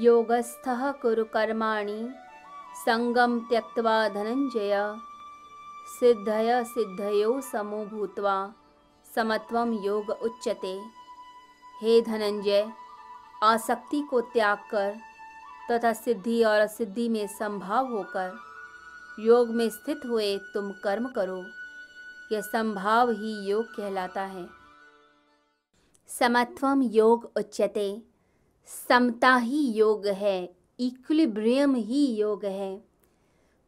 योगस्थः कुरु कर्माणि संगम त्यक्त्वा धनंजय सिद्धय सिद्धयो समो भूत्वा समत्वम योग उच्चते हे धनंजय आसक्ति को त्याग कर तथा सिद्धि और असिद्धि में संभाव होकर योग में स्थित हुए तुम कर्म करो यह संभाव ही योग कहलाता है समत्वम योग उच्चते समता ही योग है इक्विलिब्रियम ही योग है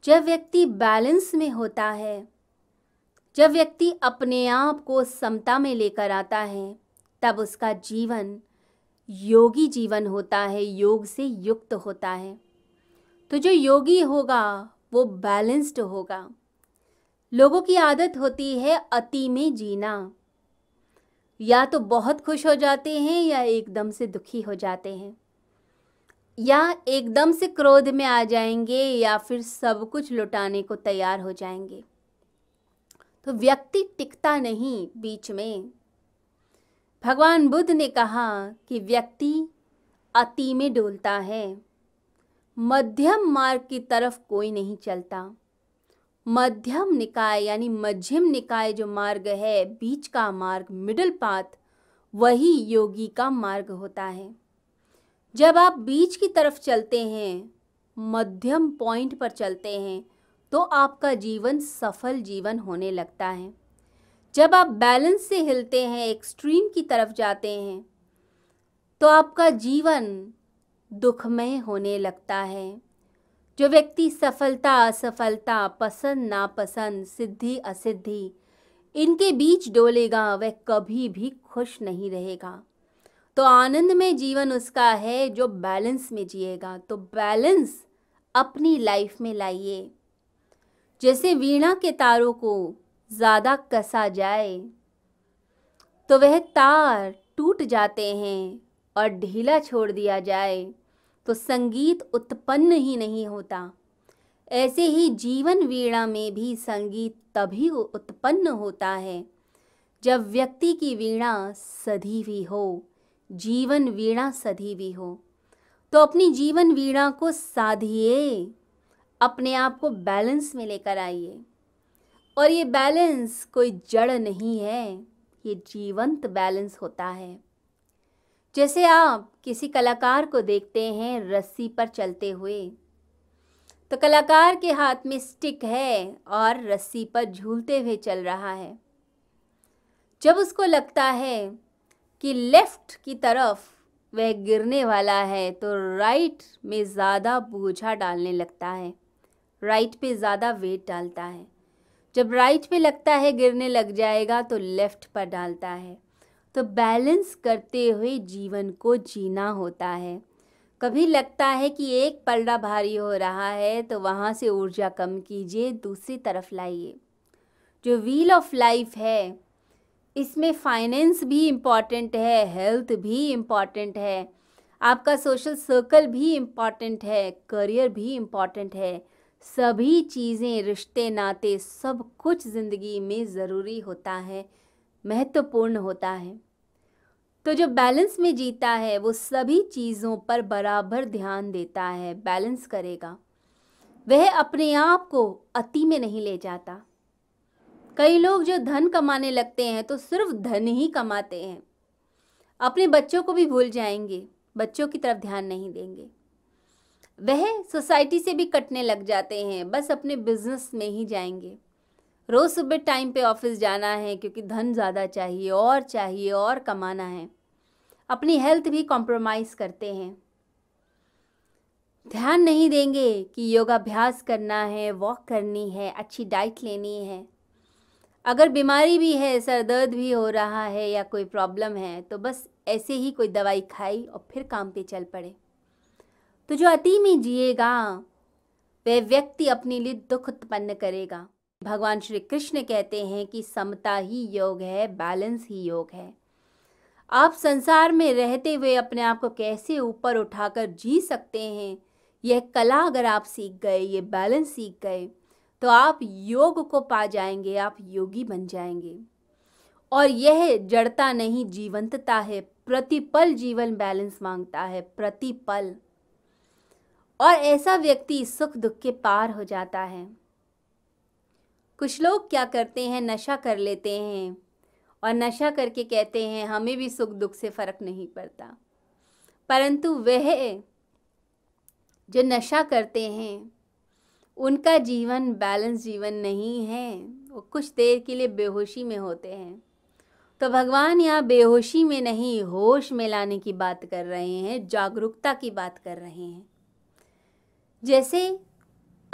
जब व्यक्ति बैलेंस में होता है जब व्यक्ति अपने आप को समता में लेकर आता है तब उसका जीवन योगी जीवन होता है योग से युक्त होता है तो जो योगी होगा वो बैलेंस्ड होगा लोगों की आदत होती है अति में जीना या तो बहुत खुश हो जाते हैं या एकदम से दुखी हो जाते हैं या एकदम से क्रोध में आ जाएंगे या फिर सब कुछ लुटाने को तैयार हो जाएंगे तो व्यक्ति टिकता नहीं बीच में भगवान बुद्ध ने कहा कि व्यक्ति अति में डोलता है मध्यम मार्ग की तरफ कोई नहीं चलता मध्यम निकाय यानी मध्यम निकाय जो मार्ग है बीच का मार्ग मिडल पाथ वही योगी का मार्ग होता है जब आप बीच की तरफ चलते हैं मध्यम पॉइंट पर चलते हैं तो आपका जीवन सफल जीवन होने लगता है जब आप बैलेंस से हिलते हैं एक्सट्रीम की तरफ जाते हैं तो आपका जीवन दुखमय होने लगता है जो व्यक्ति सफलता असफलता पसंद नापसंद सिद्धि असिद्धि इनके बीच डोलेगा वह कभी भी खुश नहीं रहेगा तो आनंद में जीवन उसका है जो बैलेंस में जिएगा तो बैलेंस अपनी लाइफ में लाइए जैसे वीणा के तारों को ज़्यादा कसा जाए तो वह तार टूट जाते हैं और ढीला छोड़ दिया जाए तो संगीत उत्पन्न ही नहीं होता ऐसे ही जीवन वीणा में भी संगीत तभी उत्पन्न होता है जब व्यक्ति की वीणा सधी भी हो जीवन वीणा सधी भी हो तो अपनी जीवन वीणा को साधिए अपने आप को बैलेंस में लेकर आइए और ये बैलेंस कोई जड़ नहीं है ये जीवंत बैलेंस होता है जैसे आप किसी कलाकार को देखते हैं रस्सी पर चलते हुए तो कलाकार के हाथ में स्टिक है और रस्सी पर झूलते हुए चल रहा है जब उसको लगता है कि लेफ़्ट की तरफ वह गिरने वाला है तो राइट में ज़्यादा बोझा डालने लगता है राइट पे ज़्यादा वेट डालता है जब राइट पे लगता है गिरने लग जाएगा तो लेफ़्ट पर डालता है तो बैलेंस करते हुए जीवन को जीना होता है कभी लगता है कि एक पलड़ा भारी हो रहा है तो वहाँ से ऊर्जा कम कीजिए दूसरी तरफ लाइए जो व्हील ऑफ लाइफ है इसमें फाइनेंस भी इम्पॉर्टेंट है हेल्थ भी इम्पॉर्टेंट है आपका सोशल सर्कल भी इम्पॉर्टेंट है करियर भी इम्पॉर्टेंट है सभी चीज़ें रिश्ते नाते सब कुछ ज़िंदगी में ज़रूरी होता है महत्वपूर्ण होता है तो जो बैलेंस में जीता है वो सभी चीज़ों पर बराबर ध्यान देता है बैलेंस करेगा वह अपने आप को अति में नहीं ले जाता कई लोग जो धन कमाने लगते हैं तो सिर्फ धन ही कमाते हैं अपने बच्चों को भी भूल जाएंगे बच्चों की तरफ ध्यान नहीं देंगे वह सोसाइटी से भी कटने लग जाते हैं बस अपने बिजनेस में ही जाएंगे रोज़ सुबह टाइम पे ऑफिस जाना है क्योंकि धन ज़्यादा चाहिए और चाहिए और कमाना है अपनी हेल्थ भी कॉम्प्रोमाइज़ करते हैं ध्यान नहीं देंगे कि योगाभ्यास करना है वॉक करनी है अच्छी डाइट लेनी है अगर बीमारी भी है सर दर्द भी हो रहा है या कोई प्रॉब्लम है तो बस ऐसे ही कोई दवाई खाई और फिर काम पे चल पड़े तो जो अति में जिएगा वह व्यक्ति अपने लिए दुख उत्पन्न करेगा भगवान श्री कृष्ण कहते हैं कि समता ही योग है बैलेंस ही योग है आप संसार में रहते हुए अपने आप को कैसे ऊपर उठाकर जी सकते हैं यह कला अगर आप सीख गए ये बैलेंस सीख गए तो आप योग को पा जाएंगे आप योगी बन जाएंगे और यह जड़ता नहीं जीवंतता है प्रतिपल जीवन बैलेंस मांगता है प्रतिपल और ऐसा व्यक्ति सुख दुख के पार हो जाता है कुछ लोग क्या करते हैं नशा कर लेते हैं और नशा करके कहते हैं हमें भी सुख दुख से फ़र्क नहीं पड़ता परंतु वह जो नशा करते हैं उनका जीवन बैलेंस जीवन नहीं है वो कुछ देर के लिए बेहोशी में होते हैं तो भगवान यहाँ बेहोशी में नहीं होश में लाने की बात कर रहे हैं जागरूकता की बात कर रहे हैं जैसे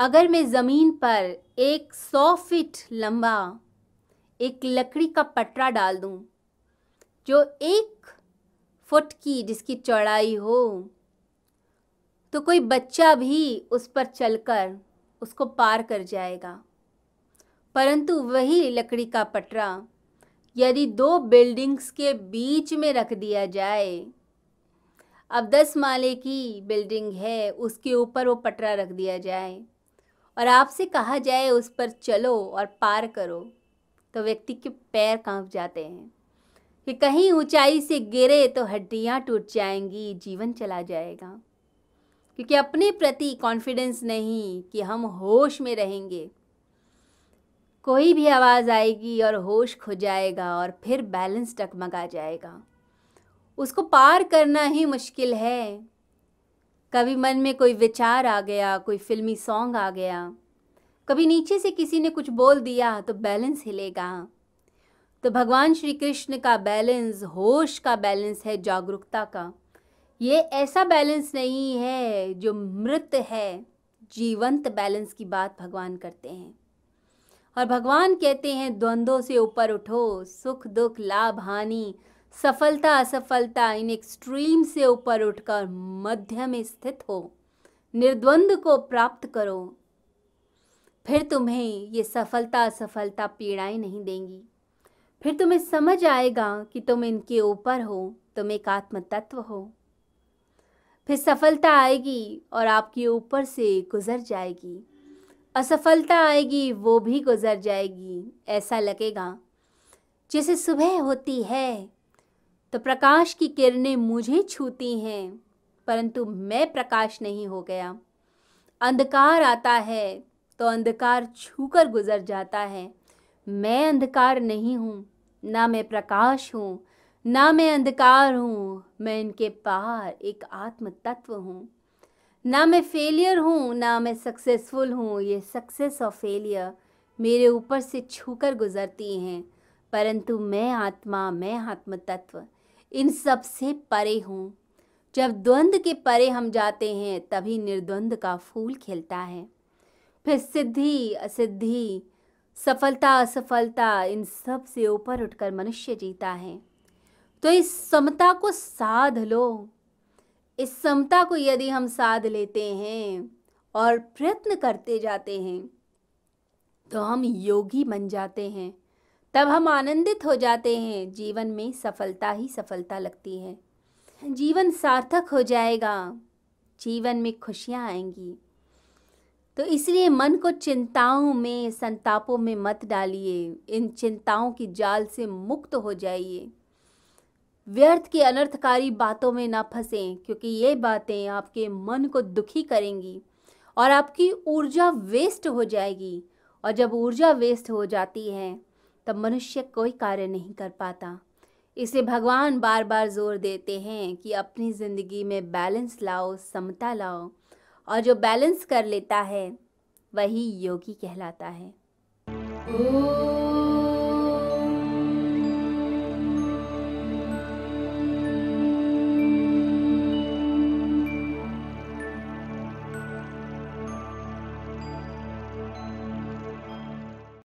अगर मैं ज़मीन पर एक सौ फीट लंबा एक लकड़ी का पटरा डाल दूं जो एक फुट की जिसकी चौड़ाई हो तो कोई बच्चा भी उस पर चलकर उसको पार कर जाएगा परंतु वही लकड़ी का पटरा यदि दो बिल्डिंग्स के बीच में रख दिया जाए अब दस माले की बिल्डिंग है उसके ऊपर वो पटरा रख दिया जाए और आपसे कहा जाए उस पर चलो और पार करो तो व्यक्ति के पैर कांप जाते हैं कि कहीं ऊंचाई से गिरे तो हड्डियां टूट जाएंगी जीवन चला जाएगा क्योंकि अपने प्रति कॉन्फिडेंस नहीं कि हम होश में रहेंगे कोई भी आवाज़ आएगी और होश खो जाएगा और फिर बैलेंस टकमगा जाएगा उसको पार करना ही मुश्किल है कभी मन में कोई विचार आ गया कोई फिल्मी सॉन्ग आ गया कभी नीचे से किसी ने कुछ बोल दिया तो बैलेंस हिलेगा तो भगवान श्री कृष्ण का बैलेंस होश का बैलेंस है जागरूकता का ये ऐसा बैलेंस नहीं है जो मृत है जीवंत बैलेंस की बात भगवान करते हैं और भगवान कहते हैं द्वंद्वों से ऊपर उठो सुख दुख लाभ हानि सफलता असफलता इन एक्सट्रीम से ऊपर उठकर मध्य में स्थित हो निर्द्वंद को प्राप्त करो फिर तुम्हें ये सफलता असफलता पीड़ाएं नहीं देंगी फिर तुम्हें समझ आएगा कि तुम इनके ऊपर हो तुम एक आत्म तत्व हो फिर सफलता आएगी और आपके ऊपर से गुजर जाएगी असफलता आएगी वो भी गुजर जाएगी ऐसा लगेगा जैसे सुबह होती है तो प्रकाश की किरणें मुझे छूती हैं परंतु मैं प्रकाश नहीं हो गया अंधकार आता है तो अंधकार छूकर गुजर जाता है मैं अंधकार नहीं हूँ ना मैं प्रकाश हूँ ना मैं अंधकार हूँ मैं इनके पार एक आत्म तत्व हूँ ना मैं फेलियर हूँ ना मैं सक्सेसफुल हूँ ये सक्सेस और फेलियर मेरे ऊपर से छूकर गुजरती हैं परंतु मैं आत्मा मैं आत्म तत्व इन सब से परे हूँ जब द्वंद्व के परे हम जाते हैं तभी निर्द्वंद का फूल खिलता है फिर सिद्धि असिद्धि सफलता असफलता इन सब से ऊपर उठकर मनुष्य जीता है तो इस समता को साध लो इस समता को यदि हम साध लेते हैं और प्रयत्न करते जाते हैं तो हम योगी बन जाते हैं तब हम आनंदित हो जाते हैं जीवन में सफलता ही सफलता लगती है जीवन सार्थक हो जाएगा जीवन में खुशियाँ आएंगी तो इसलिए मन को चिंताओं में संतापों में मत डालिए इन चिंताओं की जाल से मुक्त हो जाइए व्यर्थ की अनर्थकारी बातों में ना फंसें क्योंकि ये बातें आपके मन को दुखी करेंगी और आपकी ऊर्जा वेस्ट हो जाएगी और जब ऊर्जा वेस्ट हो जाती है तब मनुष्य कोई कार्य नहीं कर पाता इसे भगवान बार बार जोर देते हैं कि अपनी ज़िंदगी में बैलेंस लाओ समता लाओ और जो बैलेंस कर लेता है वही योगी कहलाता है ओ